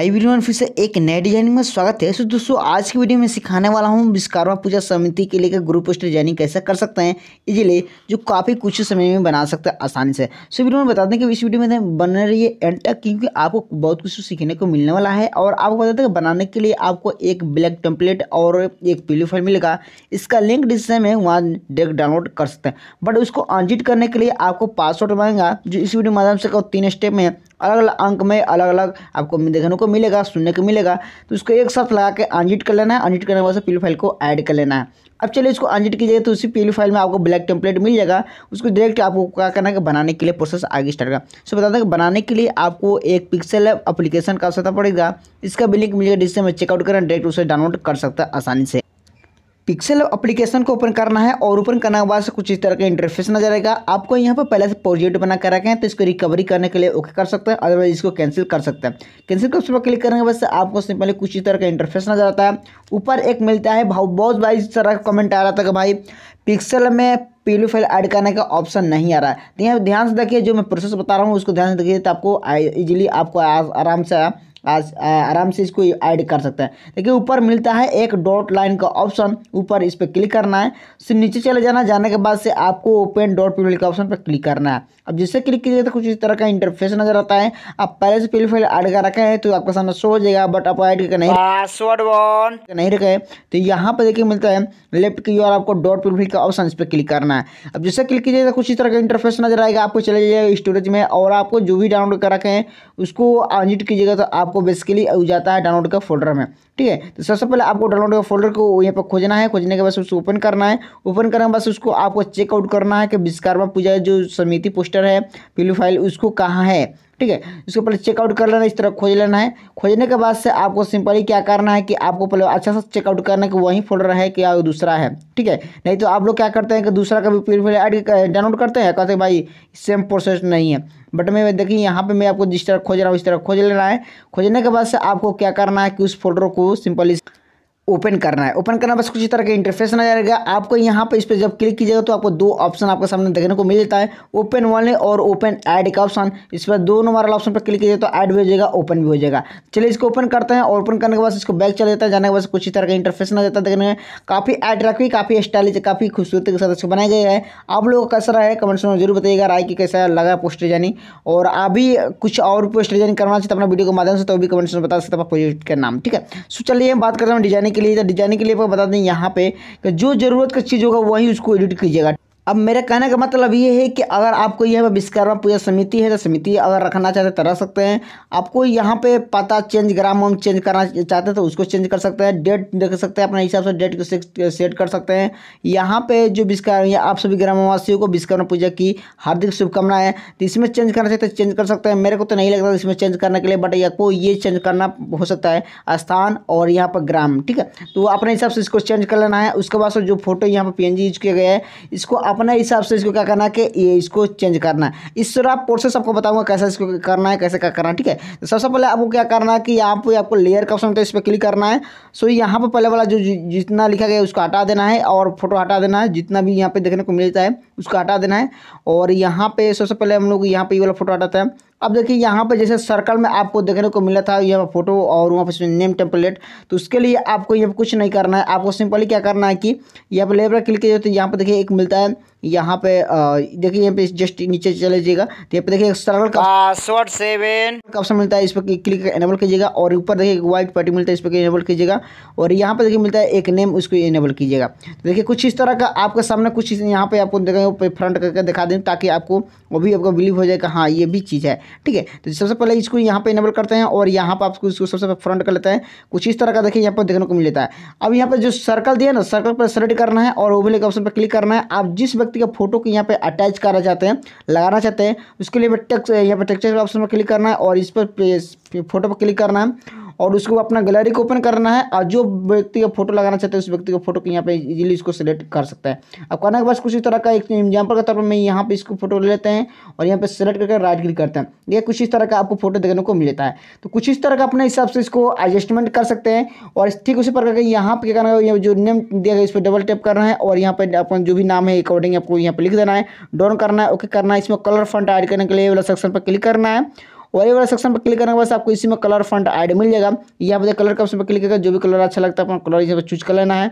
high video फिर से एक नए डिजाइनिंग में स्वागत है सो दोस्तों आज की वीडियो में सिखाने वाला हूँ विश्वकर्मा पूजा समिति के लिए ग्रुप पोस्ट डिजाइनिंग कैसे कर सकते हैं इजीली जो काफ़ी कुछ समय में बना सकते हैं आसानी से सो वीडियो में बता दें कि इस वीडियो में बन रही है एंड तक क्योंकि आपको बहुत कुछ सीखने को मिलने वाला है और आपको बता दें कि बनाने के लिए आपको एक ब्लैक टेम्पलेट और एक पीलू फाइल मिलेगा इसका लिंक डिस्क्रिप्शन में वहाँ डायरेक्ट डाउनलोड कर सकते हैं बट उसको अनजिट करने के लिए आपको पासवर्ड मांगेगा जो इस वीडियो माध्यम से तीन स्टेप में अलग अलग अंक में अलग अलग आपको देखने को मिलेगा सुनने को मिलेगा तो उसको एक साथ लगा के अनजिट कर लेना है अनजिट करने के बाद पीली फाइल को ऐड कर लेना है अब चलिए इसको अनजिट कीजिएगा तो उसी पीली फाइल में आपको ब्लैक टेम्पलेट मिल जाएगा उसको डायरेक्ट आपको क्या करना है बनाने के लिए प्रोसेस आगे स्टार्ट करना सो बता दें कि बनाने के लिए आपको एक पिक्सल एप्लीकेशन का सकता पड़ेगा इसका भी लिंक मिलेगा जिससे मैं चेकआउट करें डायरेक्ट उसे डाउनलोड कर सकता है आसानी से पिक्सल एप्लीकेशन को ओपन करना है और ओपन करने के बाद से कुछ इस तरह का इंटरफेस नजर आएगा आपको यहाँ पर पहले से प्रोजेक्ट बना कर रखें तो इसको रिकवरी करने के लिए ओके कर सकते हैं अदरवाइज इसको कैंसिल कर सकते हैं कैंसिल कर उस पर क्लिक करने के बाद से आपको सिंपली कुछ इस तरह का इंटरफेस नजर आता है ऊपर एक मिलता है भाव बहुत भाई इस तरह का कमेंट आ रहा था कि भाई पिक्सल में पीलू फाइल ऐड करने का ऑप्शन नहीं आ रहा है तो यहाँ ध्यान से देखिए जो मैं प्रोसेस बता रहा हूँ उसको ध्यान से देखिए तो आपको इजीली आपको आराम से आज आराम से इसको ऐड कर सकते हैं देखिए ऊपर मिलता है एक डॉट लाइन का ऑप्शन ऊपर इस पर क्लिक करना है फिर नीचे चले जाना जाने के बाद से आपको ओपन डॉट पी का ऑप्शन पर क्लिक करना है अब जिससे क्लिक कीजिएगा तो कुछ इस तरह का इंटरफेस नजर आता है आप पहले से पी फाइल ऐड कर रखे हैं तो आपके सामने शो हो जाएगा बट आप ऐड करके नहीं पासवर्ड वन नहीं रखे तो यहाँ पर देखिए मिलता है लेफ्ट की और आपको डॉट पी का ऑप्शन इस पर क्लिक करना है अब जिससे क्लिक कीजिएगा तो कुछ इस तरह का इंटरफेस नजर आएगा आपको चले जाइएगा स्टोरेज में और आपको जो भी डाउनलोड कर रखे हैं उसको अनजिट कीजिएगा तो आप आपको बेसिकली जाता है डाउनलोड के फोल्डर में ठीक है तो सबसे पहले आपको डाउनलोड के फोल्डर को यहाँ पर खोजना है खोजने के बाद उसको ओपन करना है ओपन करने के बाद उसको आपको चेकआउट करना है कि विश्वकर्मा पूजा जो समिति पोस्टर है पीलू फाइल उसको कहाँ है ठीक है इसको पहले चेकआउट कर लेना इस तरह खोज लेना है खोजने के बाद से आपको सिंपली क्या करना है कि आपको पहले अच्छा सा चेकआउट करना है कि वही फोल्डर है कि दूसरा है ठीक है नहीं तो आप लोग क्या करते हैं कि दूसरा का भी पी ऐड डाउनलोड करते हैं कहते हैं भाई सेम प्रोसेस नहीं है बट मैं देखिए यहाँ पे मैं आपको जिस तरह खोज रहा हूँ इस तरह खोज लेना है खोजने के बाद से आपको क्या करना है कि उस फोल्डर को सिंपली ओपन करना है ओपन करना बस कुछ तरह का इंटरफेस नजर आएगा आपको यहाँ पर इस पर जब क्लिक कीजिएगा तो आपको दो ऑप्शन आपके सामने देखने को मिल जाता है ओपन वाले और ओपन ऐड का ऑप्शन इस पर दो नंबर वाला ऑप्शन पर क्लिक कीजिए तो ऐड भी हो जाएगा ओपन भी हो जाएगा चलिए इसको ओपन करते हैं ओपन करने के बाद इसको बैक चले जाता है जाने के बाद कुछ तरह का इंटरफेस नजर आता है देखने में काफ़ी एट्रैक्टिव काफ़ी स्टाइलिश काफ़ी खूबसूरती के साथ इसको बनाया गया है आप लोगों का कैसा है कमेंट्स में जरूर बताइएगा राय की कैसा लगा पोस्टर जानी और अभी कुछ और पोस्टर जानी करना चाहिए तो अपना वीडियो के माध्यम से तो भी कमेंट्स में बता सकते हैं प्रोजेक्ट का नाम ठीक है सो चलिए बात करते हैं डिजाइनिंग के लिए या डिजाइनिंग के लिए आपको बता दें यहाँ पे कि जो ज़रूरत का चीज़ होगा वही उसको एडिट कीजिएगा अब मेरे कहने का मतलब ये है कि अगर आपको यह विश्वकर्मा पूजा समिति है तो समिति अगर रखना चाहते तो रख सकते हैं आपको यहाँ पे पता चेंज ग्राम वाम चेंज करना चाहते हैं तो उसको चेंज कर सकते हैं डेट देख सकते हैं अपने हिसाब से डेट को सेट कर सकते हैं यहाँ पे जो विश्वकर्मा आप सभी ग्रामवासियों को विश्वकर्मा पूजा की हार्दिक शुभकामनाएं तो इसमें चेंज करना चाहते तो चेंज कर सकते हैं मेरे को तो नहीं लगता इसमें चेंज करने के लिए बट आपको ये चेंज करना हो सकता है स्थान और यहाँ पर ग्राम ठीक है तो अपने हिसाब से इसको चेंज कर लेना है उसके बाद जो फोटो यहाँ पर पी यूज किया गया है इसको अपने हिसाब से इसको क्या करना है कि ये इसको चेंज करना है इस तरह प्रोसेस आपको बताऊंगा कैसे इसको करना है कैसे क्या करना है ठीक है तो सबसे पहले आपको क्या करना है कि यहाँ पर आपको लेयर का ऑप्शन होता है इस पर क्लिक करना है सो यहाँ पर पहले वाला जो जितना लिखा गया उसको हटा देना है और फोटो हटा देना है जितना भी यहाँ पर देखने को मिलता है उसको हटा देना है और यहाँ पर सबसे पहले हम लोग यहाँ पर ये वाला फोटो हटाते हैं अब देखिए यहाँ पर जैसे सर्कल में आपको देखने को मिला था यहाँ पर फोटो और वहाँ पर नेम टेम्पलेट तो उसके लिए आपको यहाँ पर कुछ नहीं करना है आपको सिंपली क्या करना है कि यहाँ पर लेबर क्लिक किया तो यहाँ पर देखिए एक मिलता है यहाँ पे देखिए यहाँ पे जस्ट नीचे चले जाइएगा तो यहाँ पे देखिए सरल पासवर्ड सेवन का ऑप्शन मिलता है इस पर क्लिक एनेबल कीजिएगा और ऊपर देखिए व्हाइट पट्टी मिलता है इस पर इनेबल कीजिएगा और यहाँ पे देखिए मिलता है एक नेम उसको इनेबल कीजिएगा तो देखिए कुछ इस तरह का आपके सामने कुछ यहाँ पे आपको देखेंगे फ्रंट करके दिखा दें ताकि आपको वो भी आपको बिलीव हो जाए कि हाँ ये भी चीज़ है ठीक है तो सबसे पहले इसको यहाँ पे इनेबल करते हैं और यहाँ पर आपको इसको सबसे फ्रंट कर लेते हैं कुछ इस तरह का देखिए यहाँ पर देखने को मिल है अब यहाँ पर जो सर्कल दिया ना सर्कल पर सेलेक्ट करना है और वो के ऑप्शन पर क्लिक करना है आप जिस व्यक्ति है फोटो को यहाँ पे अटैच करना चाहते हैं लगाना चाहते हैं उसके लिए टेक्स यहाँ पे टेक्सचर ऑप्शन पर क्लिक करना है और इस पर फोटो पर क्लिक करना है और उसको अपना गैलरी को ओपन करना है और जो व्यक्ति का फोटो लगाना चाहते हैं उस व्यक्ति का फोटो यहाँ पे इजीली इसको सेलेक्ट कर सकता है अब करने के बाद कुछ इस तरह का एक एग्जाम्पल के तौर पर मैं यहाँ पे इसको फोटो ले लेते हैं और यहाँ पे सेलेक्ट करके राइट क्लिक करते हैं ये कुछ इस तरह का आपको फोटो देखने को मिलता है तो कुछ इस तरह का अपने हिसाब से इसको एडजस्टमेंट कर सकते हैं और ठीक उसी प्रकार के यहाँ पे क्या करना जो नेम दिया गया इस पर डबल टैप करना है और यहाँ पर अपन जो भी नाम है अकॉर्डिंग आपको यहाँ पर लिख देना है डॉन करना है ओके करना है इसमें कलर फंड ऐड करने के लिए वाला सेक्शन पर क्लिक करना है और ये वाला सेक्शन पर क्लिक करने के बाद आपको इसी में कलर फंड ऐड मिल जाएगा यहाँ पर कलर का ऑप्शन पर क्लिक करेगा जो भी कलर अच्छा लगता है अपना कलर यहाँ पर चूज कर लेना है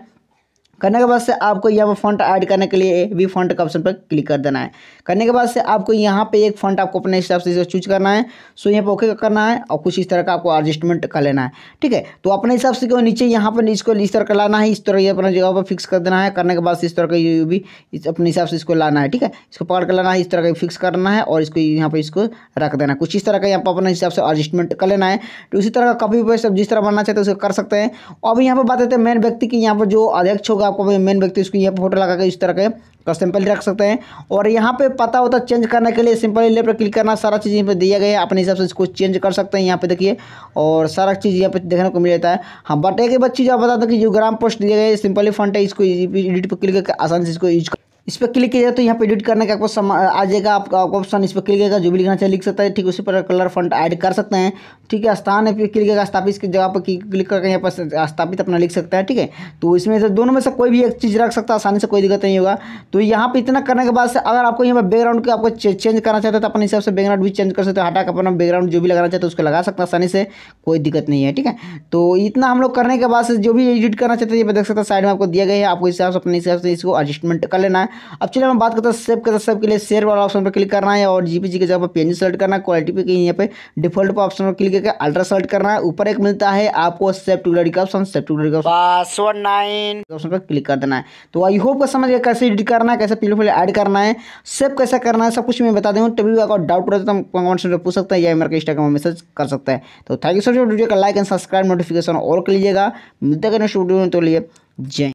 करने के बाद से आपको यहाँ पर फंड ऐड करने के लिए भी फंड का ऑप्शन पर क्लिक कर देना है करने के बाद से आपको यहाँ पे एक फंड आपको अपने हिसाब से चूज करना है सो यहाँ पर ओके करना है और कुछ इस तरह का आपको एडजस्टमेंट कर लेना है ठीक है तो अपने हिसाब से क्यों नीचे यहाँ पर इसको इस तरह का लाना है इस तरह ये अपना जगह पर फिक्स कर देना है करने के बाद से इस तरह का यू भी अपने हिसाब से इसको लाना है ठीक है इसको पकड़ कर लाना है इस तरह का फिक्स करना है और इसको यहाँ पर इसको रख देना है कुछ इस तरह का यहाँ पर अपने हिसाब से एडजस्टमेंट कर लेना है तो उसी तरह का कॉपी भी जिस तरह बनना चाहते हैं उसको कर सकते हैं अब यहाँ पर बात आते हैं मेन व्यक्ति की यहाँ पर जो अध्यक्ष होगा आपको मेन व्यक्ति इसको यहाँ पर फोटो लगा के इस तरह के का सिंपल रख सकते हैं और यहाँ पे पता होता चेंज करने के लिए सिंपली लेफ्ट पर क्लिक करना सारा चीज़ यहाँ पे दिया गया है अपने हिसाब से इसको चेंज कर सकते हैं यहाँ पे देखिए और सारा चीज़ यहाँ पे देखने को मिल जाता है हाँ बट एक बच्ची जो आप बता दें कि जो ग्राम पोस्ट दिया गया है सिंपली फंट है इसको एडिट पर क्लिक करके आसानी से इसको यूज कर इस पर क्लिक किया जाए तो यहाँ पे एडिट करने का आपको आ जाएगा आपका ऑप्शन इस पर क्लिक करेगा जो भी लिखना चाहिए लिख सकता है ठीक उसी पर कलर फंड ऐड कर सकते हैं ठीक है स्थान है क्लिक करेगा स्थापित की जगह पर क्लिक करके यहाँ पर स्थापित अपना लिख सकता है ठीक है तो इसमें से दोनों में से कोई भी एक चीज़ रख सकता है आसानी से कोई दिक्कत नहीं होगा तो यहाँ पर इतना करने के बाद से अगर आपको यहाँ पर बैकग्राउंड को आपको चेंज करना चाहते हो तो अपने हिसाब से बैकग्राउंड भी चेंज कर सकते हो हटा कर अपना बैकग्राउंड जो भी लगाना चाहते हो उसको लगा सकते हैं आसानी से कोई दिक्कत नहीं है ठीक है तो इतना हम लोग करने के बाद से जो भी एडिट करना चाहते हैं ये देख सकते हैं साइड में आपको दिया गया है आपको हिसाब से अपने हिसाब से इसको एडजस्टमेंट कर लेना है अब चलिए हम बात करते हैं सेव करते हैं सेव के लिए शेयर वाला ऑप्शन पर क्लिक करना है और जीपीजी की जगह पर पेन सेलेक्ट करना है क्वालिटी पे यहाँ पे डिफॉल्ट पर ऑप्शन पर क्लिक करके अल्ट्रा सेलेक्ट करना है ऊपर एक मिलता है आपको सेव टू लड़ी का ऑप्शन सेव टू लड़ी का पासवर्ड नाइन ऑप्शन पर क्लिक कर देना है तो आई होप का समझ गया कैसे एडिट करना है कैसे पीलो फाइल ऐड करना है सेव कैसे करना है सब कुछ मैं बता दूँ तभी भी अगर डाउट रहता है तो कमेंट में पूछ सकते हैं या मेरे इंस्टाग्राम में मैसेज कर सकता है तो थैंक यू सर वीडियो का लाइक एंड सब्सक्राइब नोटिफिकेशन और कर लीजिएगा मिलते हैं नेक्स्ट वीडियो में तो लिए जय